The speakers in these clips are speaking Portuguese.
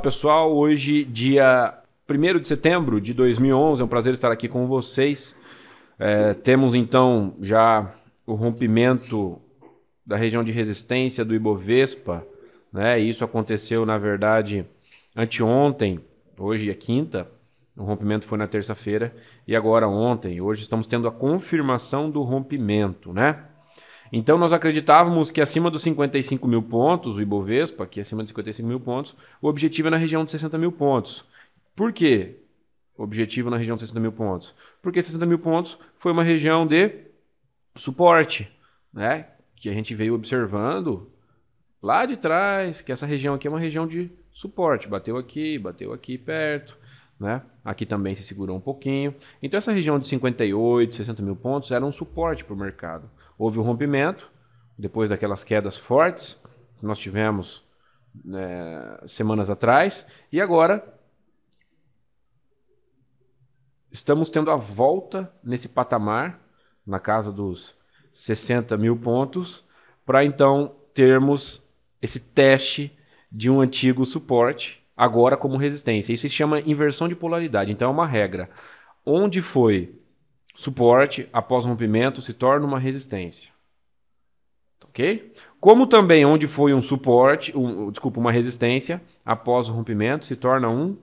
pessoal. Hoje, dia 1 de setembro de 2011, é um prazer estar aqui com vocês. É, temos então já o rompimento da região de resistência do Ibovespa, né? Isso aconteceu, na verdade, anteontem, hoje é quinta, o rompimento foi na terça-feira e agora ontem. Hoje estamos tendo a confirmação do rompimento, né? Então nós acreditávamos que acima dos 55 mil pontos, o Ibovespa, que é acima dos 55 mil pontos, o objetivo é na região de 60 mil pontos. Por quê? Objetivo na região de 60 mil pontos. Porque 60 mil pontos foi uma região de suporte, né? Que a gente veio observando lá de trás, que essa região aqui é uma região de suporte. Bateu aqui, bateu aqui perto. Né? Aqui também se segurou um pouquinho. Então, essa região de 58, 60 mil pontos era um suporte para o mercado. Houve um rompimento, depois daquelas quedas fortes que nós tivemos né, semanas atrás, e agora estamos tendo a volta nesse patamar, na casa dos 60 mil pontos, para então termos esse teste de um antigo suporte agora como resistência. Isso se chama inversão de polaridade, então é uma regra. Onde foi suporte após rompimento se torna uma resistência. Ok? Como também onde foi um suporte, um, desculpa, uma resistência após o rompimento se torna um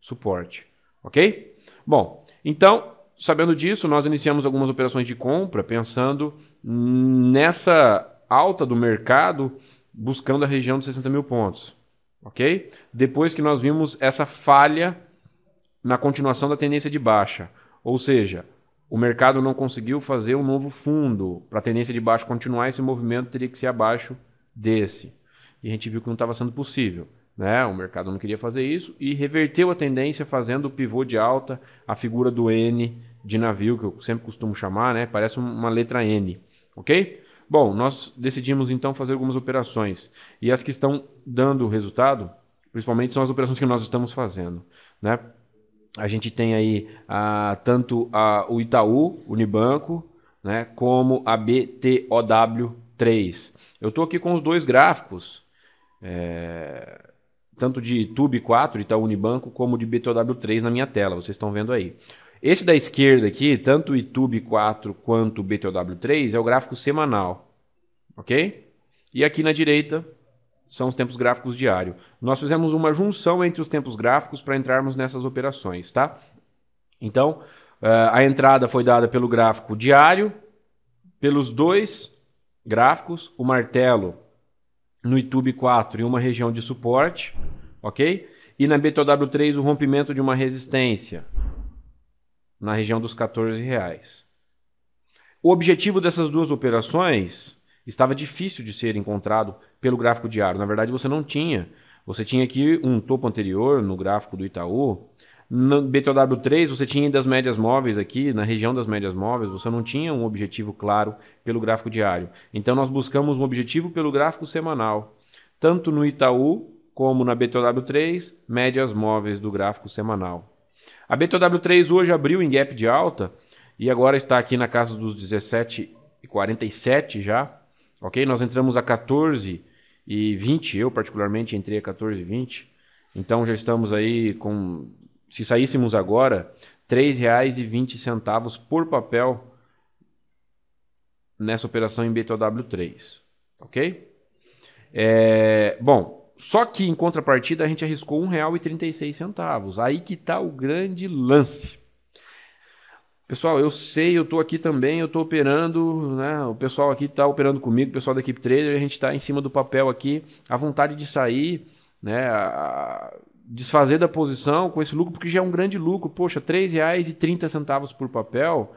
suporte. Ok? Bom, então, sabendo disso, nós iniciamos algumas operações de compra pensando nessa alta do mercado buscando a região dos 60 mil pontos ok? Depois que nós vimos essa falha na continuação da tendência de baixa, ou seja, o mercado não conseguiu fazer um novo fundo para a tendência de baixa continuar, esse movimento teria que ser abaixo desse. E a gente viu que não estava sendo possível. Né? O mercado não queria fazer isso e reverteu a tendência fazendo o pivô de alta, a figura do N de navio, que eu sempre costumo chamar, né? parece uma letra N. Ok? Bom, nós decidimos então fazer algumas operações e as que estão dando resultado, principalmente são as operações que nós estamos fazendo, né? A gente tem aí tanto a, o Itaú, Unibanco, né, como a BTOW3. Eu estou aqui com os dois gráficos, é, tanto de Tube 4, Itaú Unibanco, como de BTOW3 na minha tela, vocês estão vendo aí. Esse da esquerda aqui, tanto o YouTube 4 quanto o BTW 3, é o gráfico semanal, ok? E aqui na direita são os tempos gráficos diário. Nós fizemos uma junção entre os tempos gráficos para entrarmos nessas operações, tá? Então, eh, a entrada foi dada pelo gráfico diário, pelos dois gráficos, o martelo no YouTube 4 em uma região de suporte, ok? E na BTW3 o rompimento de uma resistência, na região dos 14 reais. O objetivo dessas duas operações estava difícil de ser encontrado pelo gráfico diário. Na verdade, você não tinha. Você tinha aqui um topo anterior no gráfico do Itaú. No BTW3, você tinha das médias móveis aqui, na região das médias móveis, você não tinha um objetivo claro pelo gráfico diário. Então, nós buscamos um objetivo pelo gráfico semanal. Tanto no Itaú como na BTW3, médias móveis do gráfico semanal. A b 2 w 3 hoje abriu em gap de alta e agora está aqui na casa dos 17,47 já. Ok? Nós entramos a 14 e eu particularmente entrei a 14 e Então já estamos aí com, se saíssemos agora, R$ 3,20 por papel nessa operação em b 2 w 3 ok? É, bom, só que em contrapartida a gente arriscou R$ 1,36. Aí que está o grande lance. Pessoal, eu sei, eu estou aqui também, eu estou operando, né? O pessoal aqui está operando comigo, o pessoal da equipe trader, a gente está em cima do papel aqui, a vontade de sair, né? A desfazer da posição com esse lucro, porque já é um grande lucro. Poxa, R$ 3,30 por papel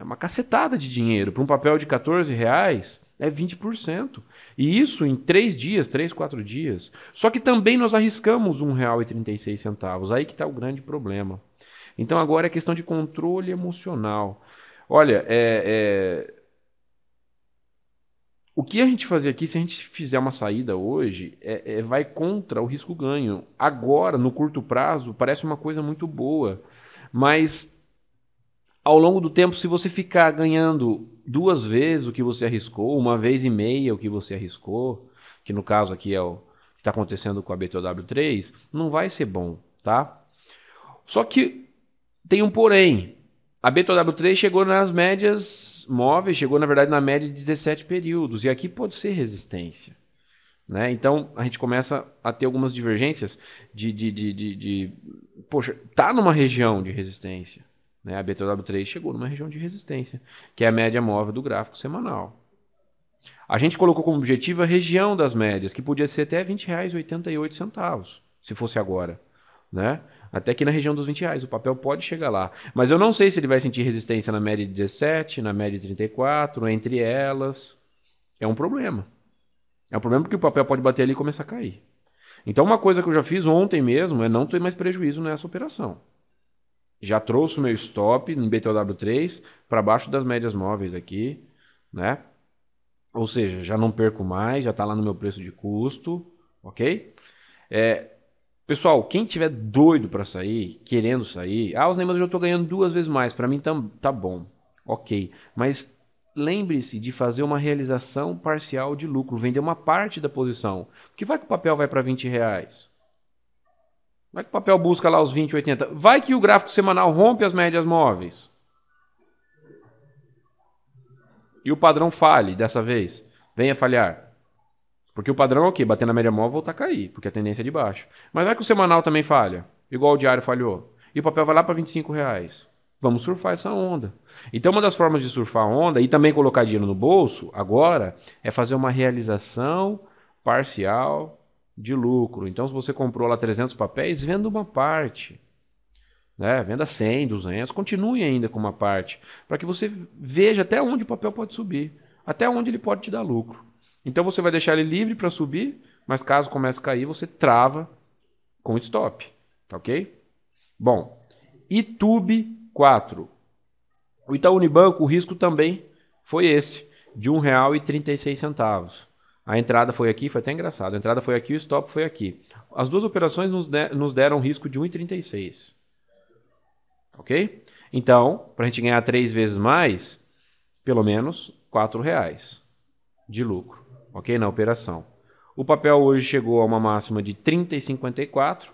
é uma cacetada de dinheiro. Para um papel de R$ 14 reais, é 20%. E isso em três dias, três, quatro dias. Só que também nós arriscamos R$1,36. Aí que está o grande problema. Então agora é questão de controle emocional. Olha, é, é... o que a gente fazer aqui, se a gente fizer uma saída hoje, é, é vai contra o risco-ganho. Agora, no curto prazo, parece uma coisa muito boa. Mas ao longo do tempo, se você ficar ganhando duas vezes o que você arriscou, uma vez e meia o que você arriscou, que no caso aqui é o que está acontecendo com a BTW3, não vai ser bom, tá? Só que tem um porém. A BTW3 chegou nas médias móveis, chegou na verdade na média de 17 períodos, e aqui pode ser resistência. Né? Então a gente começa a ter algumas divergências de, de, de, de, de poxa, tá numa região de resistência. Né? A BTW3 chegou numa região de resistência, que é a média móvel do gráfico semanal. A gente colocou como objetivo a região das médias, que podia ser até R$ 20,88, se fosse agora. Né? Até que na região dos 20 reais, o papel pode chegar lá. Mas eu não sei se ele vai sentir resistência na média de 17, na média de 34, entre elas. É um problema. É um problema porque o papel pode bater ali e começar a cair. Então, uma coisa que eu já fiz ontem mesmo é não ter mais prejuízo nessa operação já trouxe o meu stop no BTW3 para baixo das médias móveis aqui, né? Ou seja, já não perco mais, já está lá no meu preço de custo, ok? É, pessoal, quem tiver doido para sair, querendo sair, ah, os Neymar eu estou ganhando duas vezes mais, para mim tá, tá bom, ok. Mas lembre-se de fazer uma realização parcial de lucro, vender uma parte da posição, O que vai que o papel vai para 20 reais, como é que o papel busca lá os 20, 80? Vai que o gráfico semanal rompe as médias móveis. E o padrão fale dessa vez. Venha falhar. Porque o padrão é o quê? Bater na média móvel voltar a cair, porque a tendência é de baixo. Mas vai que o semanal também falha, igual o diário falhou. E o papel vai lá para 25 reais. Vamos surfar essa onda. Então, uma das formas de surfar a onda e também colocar dinheiro no bolso agora é fazer uma realização parcial de lucro. Então, se você comprou lá 300 papéis, venda uma parte. Né? Venda 100, 200, continue ainda com uma parte, para que você veja até onde o papel pode subir, até onde ele pode te dar lucro. Então, você vai deixar ele livre para subir, mas caso comece a cair, você trava com stop. Tá ok? Bom, Itube 4. O Itaú Unibanco, o risco também foi esse, de R$ 1,36. A entrada foi aqui, foi até engraçado. A entrada foi aqui, o stop foi aqui. As duas operações nos, de, nos deram um risco de 1,36. Ok? Então, para a gente ganhar três vezes mais, pelo menos R$ reais de lucro, ok? Na operação. O papel hoje chegou a uma máxima de 30,54.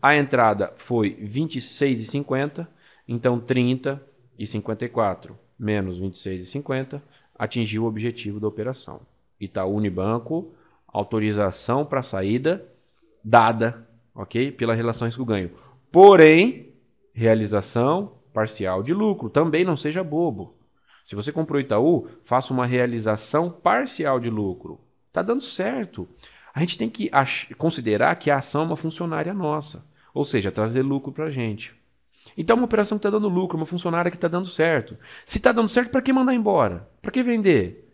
A entrada foi 26,50, então 30 e 54 menos 26,50 atingiu o objetivo da operação. Itaú Unibanco, autorização para saída dada, ok? Pelas relações que ganho. Porém, realização parcial de lucro, também não seja bobo. Se você comprou Itaú, faça uma realização parcial de lucro. Tá dando certo. A gente tem que considerar que a ação é uma funcionária nossa, ou seja, trazer lucro para a gente. Então, uma operação que está dando lucro, uma funcionária que está dando certo. Se está dando certo, para que mandar embora? Para que vender?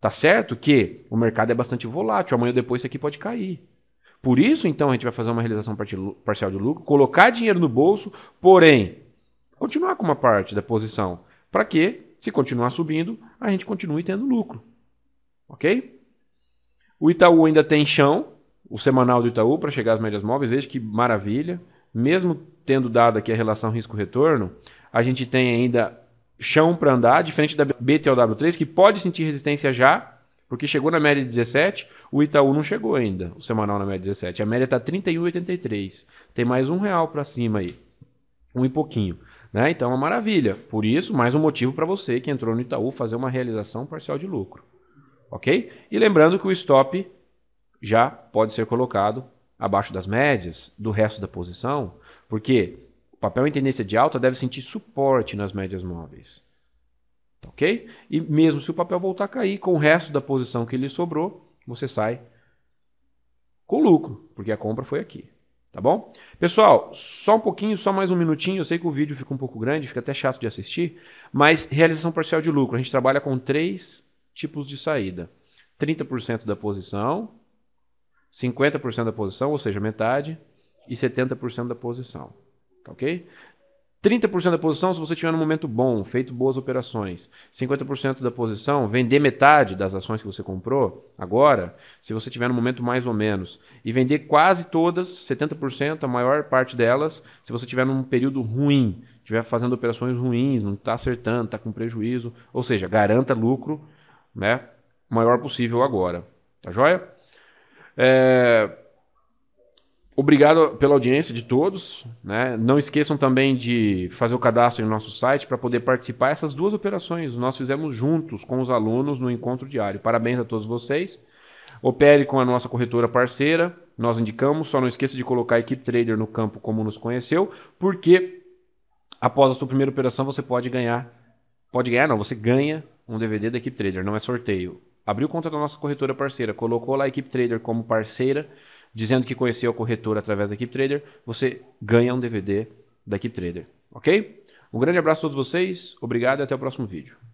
Tá certo que o mercado é bastante volátil, amanhã ou depois isso aqui pode cair. Por isso, então, a gente vai fazer uma realização parcial de lucro, colocar dinheiro no bolso, porém, continuar com uma parte da posição, para que, se continuar subindo, a gente continue tendo lucro. Ok? O Itaú ainda tem chão, o semanal do Itaú, para chegar às médias móveis, veja que maravilha. Mesmo tendo dado aqui a relação risco-retorno, a gente tem ainda chão para andar, diferente da BTLW3, que pode sentir resistência já, porque chegou na média de 17, o Itaú não chegou ainda, o semanal na média de 17. A média está 31,83. Tem mais um real para cima aí. Um e pouquinho. Né? Então é uma maravilha. Por isso, mais um motivo para você que entrou no Itaú fazer uma realização parcial de lucro. Ok? E lembrando que o stop já pode ser colocado abaixo das médias do resto da posição, porque papel em tendência de alta deve sentir suporte nas médias móveis. Ok? E mesmo se o papel voltar a cair, com o resto da posição que lhe sobrou, você sai com lucro, porque a compra foi aqui. Tá bom? Pessoal, só um pouquinho, só mais um minutinho. Eu sei que o vídeo fica um pouco grande, fica até chato de assistir, mas realização parcial de lucro. A gente trabalha com três tipos de saída: 30% da posição, 50% da posição, ou seja, metade, e 70% da posição ok? 30% da posição se você tiver num momento bom, feito boas operações. 50% da posição, vender metade das ações que você comprou agora, se você tiver num momento mais ou menos. E vender quase todas, 70%, a maior parte delas, se você tiver num período ruim, estiver fazendo operações ruins, não está acertando, está com prejuízo. Ou seja, garanta lucro né, o maior possível agora. Tá joia? É, Obrigado pela audiência de todos. Né? Não esqueçam também de fazer o cadastro no nosso site para poder participar essas duas operações. Nós fizemos juntos com os alunos no encontro diário. Parabéns a todos vocês. Opere com a nossa corretora parceira. Nós indicamos, só não esqueça de colocar a equipe trader no campo como nos conheceu, porque após a sua primeira operação você pode ganhar. Pode ganhar, não, você ganha um DVD da equipe trader, não é sorteio abriu conta da nossa corretora parceira, colocou lá a Equipe Trader como parceira, dizendo que conheceu a corretora através da Equipe Trader, você ganha um DVD da Equipe Trader, ok? Um grande abraço a todos vocês, obrigado e até o próximo vídeo.